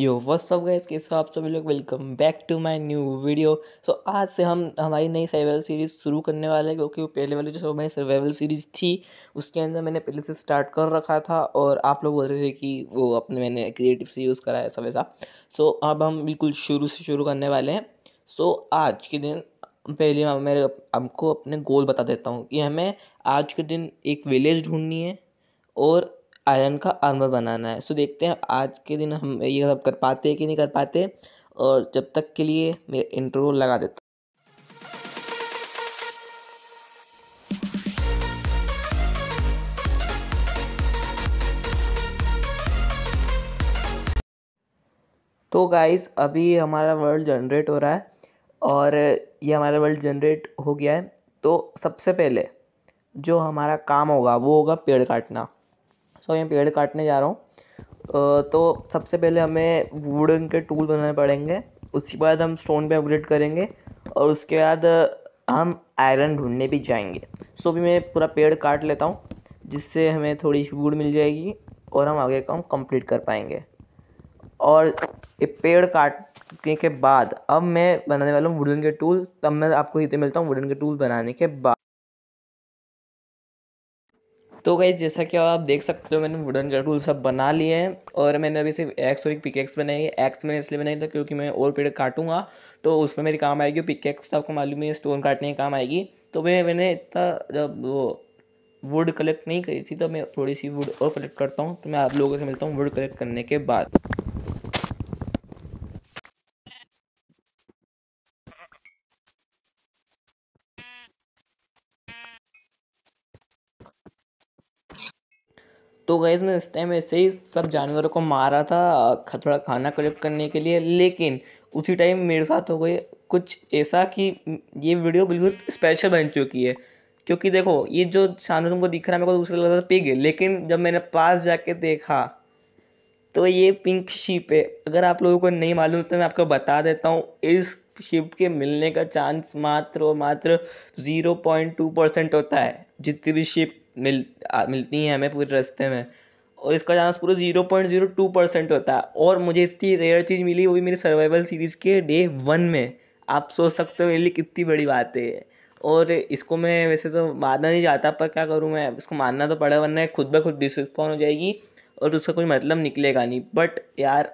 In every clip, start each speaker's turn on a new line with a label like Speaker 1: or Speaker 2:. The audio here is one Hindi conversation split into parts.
Speaker 1: यो वॉट्स सब गैस कैसे आप सभी लोग welcome back to my new video so आज से हम हमारी नई सर्वाइवल सीरीज़ शुरू करने वाले हैं क्योंकि वो पहले वाली जो हमारी सर्वाइवल सीरीज़ थी उसके अंदर मैंने पहले से स्टार्ट कर रखा था और आप लोग बोल रहे थे कि वो अपने मैंने क्रिएटिव से यूज़ करा है सब ऐसा सो so, अब हम बिल्कुल शुरू से शुरू करने वाले हैं सो so, आज के दिन पहले मैं मेरे हमको अपने गोल बता देता हूँ कि हमें आज के दिन एक विलेज ढूंढनी है और आयरन का आर्मर बनाना है सो देखते हैं आज के दिन हम ये सब कर पाते हैं कि नहीं कर पाते और जब तक के लिए मैं इंट्रो लगा देता तो गाइस अभी हमारा वर्ल्ड जनरेट हो रहा है और ये हमारा वर्ल्ड जनरेट हो गया है तो सबसे पहले जो हमारा काम होगा वो होगा पेड़ काटना सो यहाँ पेड़ काटने जा रहा हूँ तो सबसे पहले हमें वुडन के टूल बनाने पड़ेंगे उसके बाद हम स्टोन पे अपग्रेड करेंगे और उसके बाद हम आयरन ढूंढने भी जाएंगे सो so, भी मैं पूरा पेड़ काट लेता हूँ जिससे हमें थोड़ी वुड मिल जाएगी और हम आगे काम कंप्लीट कर पाएंगे और ये पेड़ काटने के बाद अब मैं बनाने वाला हूँ वुडन के टूल तब मैं आपको इतने तो मिलता हूँ वुडन के टूल बनाने के बाद तो गई जैसा कि आप देख सकते हो मैंने वुडन का टूल सब बना लिए हैं और मैंने अभी सिर्फ एक्स और एक पिकेक्स बनाई है एक्स मैंने इसलिए बनाई था क्योंकि मैं और पेड़ काटूंगा तो उस पर मेरी काम आएगी पिकेक्स तो आपको मालूम है स्टोन काटने के काम आएगी तो मैं मैंने इतना जब वो वुड कलेक्ट नहीं करी थी तो मैं थोड़ी सी वुड और कलेक्ट करता हूँ तो मैं आप लोगों से मिलता हूँ वुड कलेक्ट करने के बाद तो गए मैं इस टाइम ऐसे ही सब जानवरों को मारा था थोड़ा खाना कलेक्ट करने के लिए लेकिन उसी टाइम मेरे साथ हो गई कुछ ऐसा कि ये वीडियो बिल्कुल स्पेशल बन चुकी है क्योंकि देखो ये जो शान तुमको दिख रहा है मेरे को दूसरे लगता रहा था पिग लेकिन जब मैंने पास जाके देखा तो ये पिंक शिप है अगर आप लोगों को नहीं मालूम तो मैं आपको बता देता हूँ इस शिप के मिलने का चांस मात्र और मात्र ज़ीरो पॉइंट टू परसेंट होता है जितनी भी शिप मिल आ, मिलती हैं हमें पूरे रास्ते में और इसका चांस पूरा zero point zero two percent होता है और मुझे इतनी रेयर चीज़ मिली वो भी मेरी सर्वाइवल सीरीज़ के डे वन में आप सोच सकते हो मेरे लिए कितनी बड़ी बात है और इसको मैं वैसे तो मानना नहीं चाहता पर क्या करूँ मैं इसको मानना तो पड़ा वरना खुद ब खुद डिसपॉन हो जाएगी और उसका कोई मतलब निकलेगा नहीं बट यार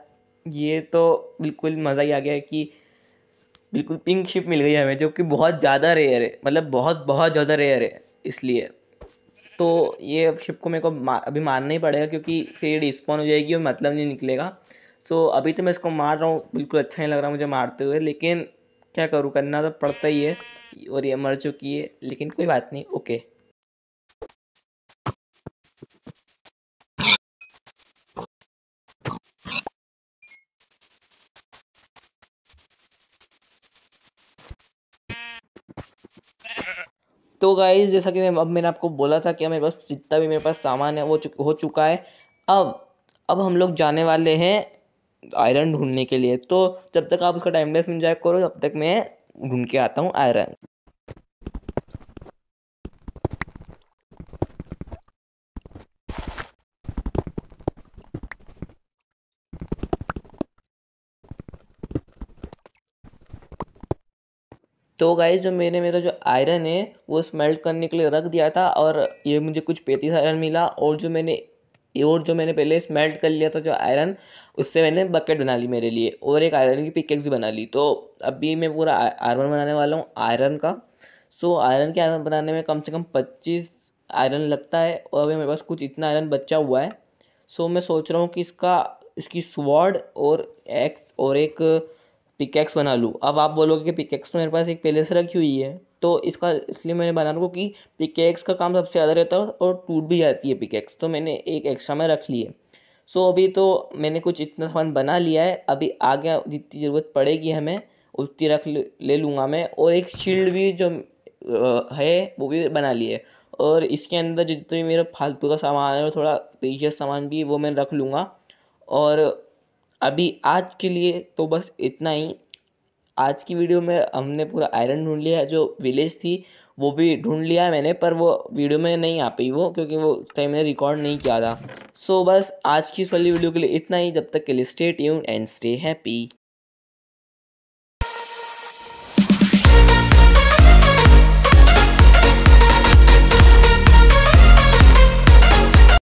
Speaker 1: ये तो बिल्कुल मज़ा ही आ गया कि बिल्कुल पिंक शिप मिल गई हमें जो कि बहुत ज़्यादा रेयर है मतलब बहुत बहुत ज़्यादा रेयर है इसलिए तो ये अब शिप को मेरे को मार, अभी मारना ही पड़ेगा क्योंकि फिर ये रिस्पॉन हो जाएगी और मतलब नहीं निकलेगा सो so, अभी तो मैं इसको मार रहा हूँ बिल्कुल अच्छा नहीं लग रहा मुझे मारते हुए लेकिन क्या करूँ करना तो पड़ता ही है और ये मर चुकी है लेकिन कोई बात नहीं ओके तो गाइज़ जैसा कि मैं अब मैंने आपको बोला था कि मेरे पास जितना भी मेरे पास सामान है वो चुक, हो चुका है अब अब हम लोग जाने वाले हैं आयरन ढूंढने के लिए तो जब तक आप उसका टाइम लेस इंजॉय करो तब तक मैं ढूंढ के आता हूँ आयरन तो गाइज जो मैंने मेरा जो आयरन है वो स्मेल्ट करने के लिए रख दिया था और ये मुझे कुछ पैंतीस आयरन मिला और जो मैंने और जो मैंने पहले स्मेल्ट कर लिया था जो आयरन उससे मैंने बकेट बना ली मेरे लिए और एक आयरन की पिकेक्स भी बना ली तो अभी मैं पूरा आयरन बनाने वाला हूँ आयरन का सो आयरन के आयरन बनाने में कम से कम पच्चीस आयरन लगता है और अभी मेरे पास कुछ इतना आयरन बचा हुआ है सो मैं सोच रहा हूँ कि इसका इसकी स्वॉर्ड और एक्स और एक पिकेक्स बना लूँ अब आप बोलोगे कि पिकेक्स तो मेरे पास एक पहले से रखी हुई है तो इसका इसलिए मैंने बना लूँ कि पिकेक्स का काम सबसे ज़्यादा रहता है और टूट भी जाती है पिकेक्स तो मैंने एक एक्स्ट्रा में रख ली है सो अभी तो मैंने कुछ इतना सामान बना लिया है अभी आगे जितनी ज़रूरत पड़ेगी हमें उतनी रख ले लूँगा मैं और एक शील्ड भी जो है वो भी बना लिए है और इसके अंदर जितने भी मेरा फालतू का सामान है थोड़ा पेशियस सामान भी वो मैं रख लूँगा और अभी आज के लिए तो बस इतना ही आज की वीडियो में हमने पूरा आयरन ढूंढ लिया जो विलेज थी वो भी ढूंढ लिया है मैंने पर वो वीडियो में नहीं आ पाई वो क्योंकि वो उस टाइम मैंने रिकॉर्ड नहीं किया था सो बस आज की इस वाली वीडियो के लिए इतना ही जब तक के लिए stay tune and stay happy